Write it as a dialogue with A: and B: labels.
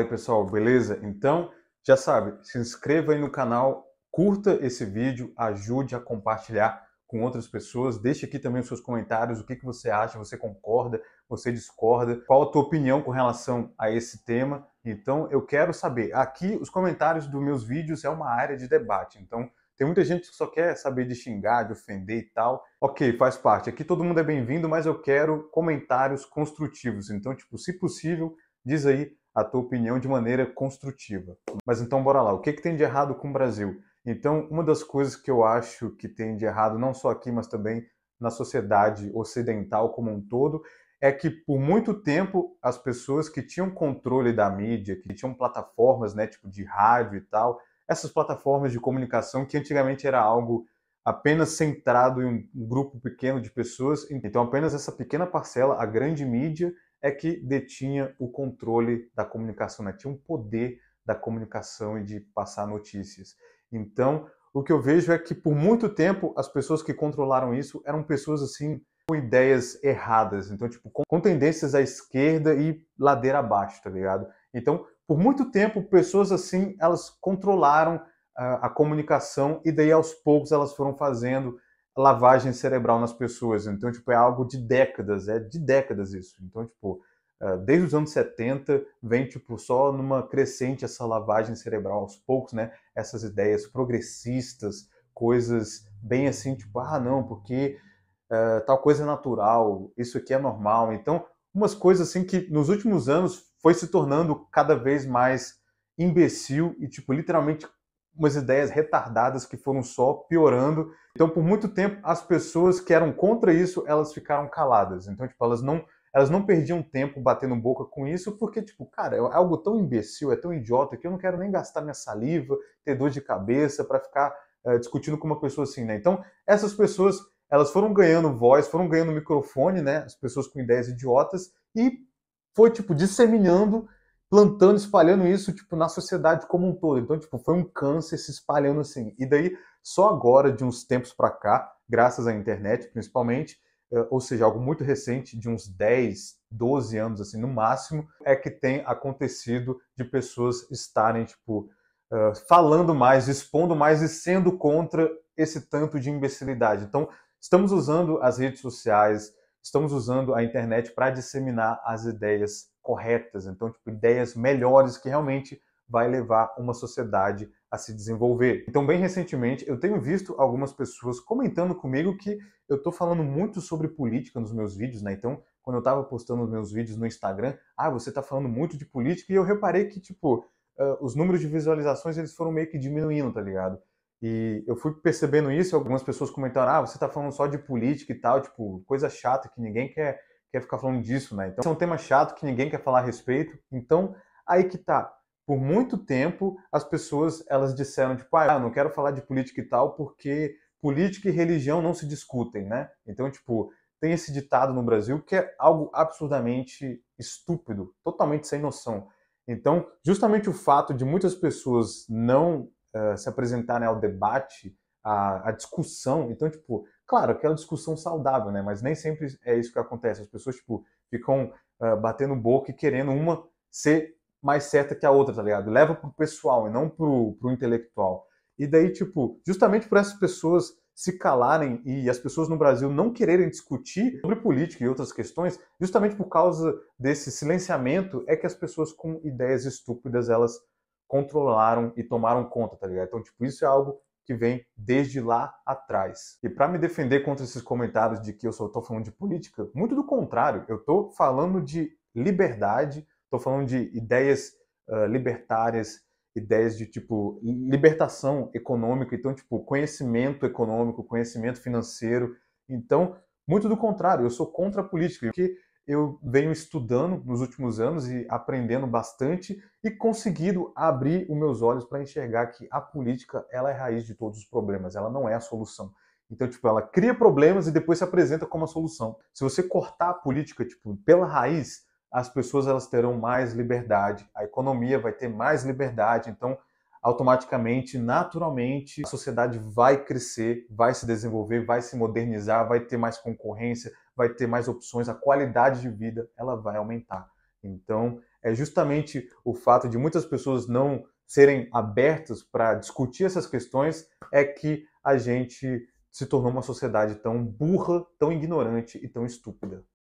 A: Fala aí pessoal, beleza? Então, já sabe, se inscreva aí no canal, curta esse vídeo, ajude a compartilhar com outras pessoas. Deixe aqui também os seus comentários, o que, que você acha, você concorda, você discorda, qual a tua opinião com relação a esse tema. Então, eu quero saber. Aqui, os comentários dos meus vídeos é uma área de debate. Então, tem muita gente que só quer saber de xingar, de ofender e tal. Ok, faz parte. Aqui todo mundo é bem-vindo, mas eu quero comentários construtivos. Então, tipo, se possível, diz aí a tua opinião de maneira construtiva. Mas então bora lá, o que, que tem de errado com o Brasil? Então, uma das coisas que eu acho que tem de errado, não só aqui, mas também na sociedade ocidental como um todo, é que por muito tempo as pessoas que tinham controle da mídia, que tinham plataformas, né, tipo de rádio e tal, essas plataformas de comunicação que antigamente era algo apenas centrado em um grupo pequeno de pessoas, então apenas essa pequena parcela, a grande mídia, é que detinha o controle da comunicação, né? tinha um poder da comunicação e de passar notícias. Então, o que eu vejo é que por muito tempo as pessoas que controlaram isso eram pessoas assim com ideias erradas, então tipo com tendências à esquerda e ladeira abaixo, tá ligado? Então, por muito tempo pessoas assim elas controlaram a, ah, a comunicação e daí aos poucos elas foram fazendo lavagem cerebral nas pessoas. Então, tipo, é algo de décadas, é de décadas isso. Então, tipo, ah, desde os anos 70 vem, tipo, só numa crescente essa lavagem cerebral aos poucos, né? Essas ideias progressistas, coisas bem assim, tipo, ah, não, porque uh, tal coisa é natural, isso aqui é normal. Então, umas coisas assim que nos últimos anos foi se tornando cada vez mais imbecil e, tipo, literalmente umas ideias retardadas que foram só piorando. Então, por muito tempo, as pessoas que eram contra isso, elas ficaram caladas. Então, tipo, elas não, elas não perdiam tempo batendo boca com isso, porque, tipo, cara, é algo tão imbecil, é tão idiota que eu não quero nem gastar minha saliva, ter dor de cabeça para ficar é, discutindo com uma pessoa assim, né? Então, essas pessoas, elas foram ganhando voz, foram ganhando microfone, né? As pessoas com ideias idiotas e foi, tipo, disseminando plantando, espalhando isso, tipo, na sociedade como um todo. Então, tipo, foi um câncer se espalhando assim. E daí, só agora, de uns tempos para cá, graças à internet principalmente, é, ou seja, algo muito recente, de uns 10, 12 anos, assim, no máximo, é que tem acontecido de pessoas estarem, tipo, é, falando mais, expondo mais e sendo contra esse tanto de imbecilidade. Então, estamos usando as redes sociais, estamos usando a internet para disseminar as ideias corretas, então tipo, ideias melhores que realmente vai levar uma sociedade a se desenvolver. Então, bem recentemente, eu tenho visto algumas pessoas comentando comigo que eu estou falando muito sobre política nos meus vídeos, né? Então, quando eu estava postando os meus vídeos no Instagram, ah, você está falando muito de política, e eu reparei que, tipo, uh, os números de visualizações eles foram meio que diminuindo, tá ligado? E eu fui percebendo isso, algumas pessoas comentaram: ah, você está falando só de política e tal, tipo, coisa chata que ninguém quer, quer ficar falando disso, né? Então, é um tema chato que ninguém quer falar a respeito. Então, aí que tá. Por muito tempo, as pessoas elas disseram, tipo, ah, eu não quero falar de política e tal, porque política e religião não se discutem, né? Então, tipo, tem esse ditado no Brasil que é algo absurdamente estúpido, totalmente sem noção. Então, justamente o fato de muitas pessoas não eh, se apresentarem né, ao debate, à, à, discussão. Então, tipo, claro, aquela discussão saudável, né? Mas nem sempre é isso que acontece. As pessoas, tipo, ficam uh, batendo boca e querendo uma ser mais certa que a outra, tá ligado? Leva pro pessoal e não pro, pro intelectual. E daí, tipo, justamente por essas pessoas se calarem e as pessoas no Brasil não quererem discutir sobre política e outras questões, justamente por causa desse silenciamento, é que as pessoas com ideias estúpidas elas controlaram e tomaram conta, tá ligado? Então, tipo, isso é algo que vem desde lá atrás. E para me defender contra esses comentários de que eu só tô falando de política, muito do contrário, eu tô falando de liberdade, tô falando de ideias uh, libertárias, ideias de tipo libertação econômica, então tipo conhecimento econômico, conhecimento financeiro. Então, muito do contrário, eu sou contra a política, porque eu venho estudando nos últimos anos e aprendendo bastante e conseguido abrir os meus olhos para enxergar que a política ela é raiz de todos os problemas, ela não é a solução. Então, tipo, ela cria problemas e depois se apresenta como a solução. Se você cortar a política, tipo, pela raiz, as pessoas elas terão mais liberdade, a economia vai ter mais liberdade, então automaticamente, naturalmente, a sociedade vai crescer, vai se desenvolver, vai se modernizar, vai ter mais concorrência, vai ter mais opções, a qualidade de vida ela vai aumentar. Então, é justamente o fato de muitas pessoas não serem abertas para discutir essas questões é que a gente se tornou uma sociedade tão burra, tão ignorante e tão estúpida.